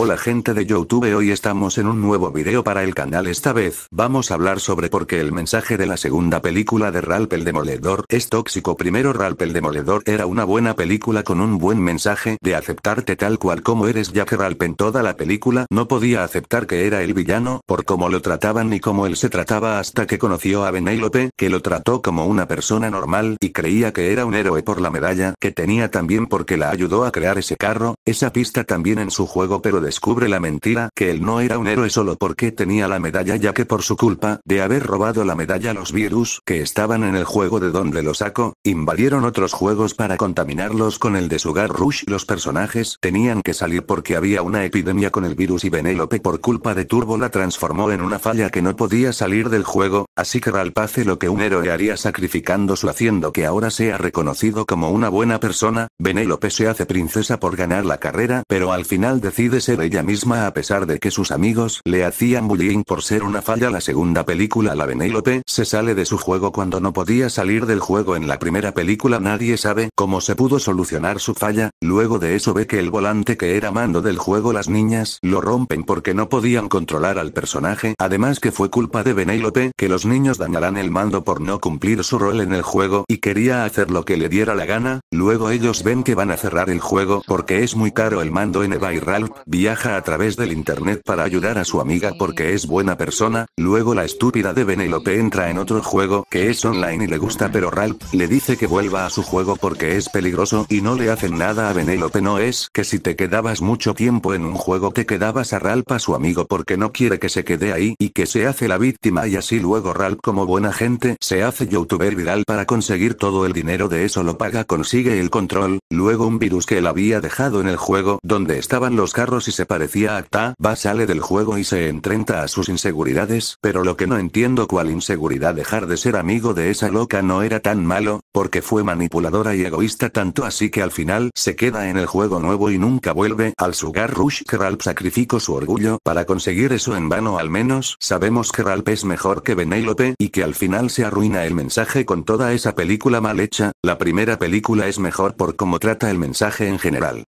Hola gente de Youtube hoy estamos en un nuevo video para el canal esta vez vamos a hablar sobre por qué el mensaje de la segunda película de Ralph el Demoledor es tóxico primero Ralph el Demoledor era una buena película con un buen mensaje de aceptarte tal cual como eres ya que Ralph en toda la película no podía aceptar que era el villano por cómo lo trataban y cómo él se trataba hasta que conoció a Benélope que lo trató como una persona normal y creía que era un héroe por la medalla que tenía también porque la ayudó a crear ese carro esa pista también en su juego pero de descubre la mentira que él no era un héroe solo porque tenía la medalla ya que por su culpa de haber robado la medalla los virus que estaban en el juego de donde lo sacó invadieron otros juegos para contaminarlos con el de Sugar Rush. Los personajes tenían que salir porque había una epidemia con el virus y Benélope por culpa de Turbo la transformó en una falla que no podía salir del juego, así que Ralph hace lo que un héroe haría sacrificando su haciendo que ahora sea reconocido como una buena persona, Benélope se hace princesa por ganar la carrera pero al final decide ser ella misma a pesar de que sus amigos le hacían bullying por ser una falla. La segunda película La lope se sale de su juego cuando no podía salir del juego en la primera película nadie sabe cómo se pudo solucionar su falla, luego de eso ve que el volante que era mando del juego las niñas lo rompen porque no podían controlar al personaje, además que fue culpa de lope que los niños dañarán el mando por no cumplir su rol en el juego y quería hacer lo que le diera la gana, luego ellos ven que van a cerrar el juego porque es muy caro el mando en Eva y Ralph viaja a través del internet para ayudar a su amiga porque es buena persona, luego la estúpida de Benelope entra en otro juego que es online y le gusta pero Ralph le dice que vuelva a su juego porque es peligroso y no le hacen nada a Benelope no es que si te quedabas mucho tiempo en un juego te quedabas a Ralph a su amigo porque no quiere que se quede ahí y que se hace la víctima y así luego Ralph como buena gente se hace youtuber viral para conseguir todo el dinero de eso lo paga consigue el control, luego un virus que él había dejado en el juego donde estaban los carros se parecía a va sale del juego y se enfrenta a sus inseguridades, pero lo que no entiendo cuál inseguridad dejar de ser amigo de esa loca no era tan malo, porque fue manipuladora y egoísta tanto así que al final se queda en el juego nuevo y nunca vuelve al Sugar Rush que Ralph sacrificó su orgullo para conseguir eso en vano al menos sabemos que Ralph es mejor que benelope y que al final se arruina el mensaje con toda esa película mal hecha, la primera película es mejor por cómo trata el mensaje en general.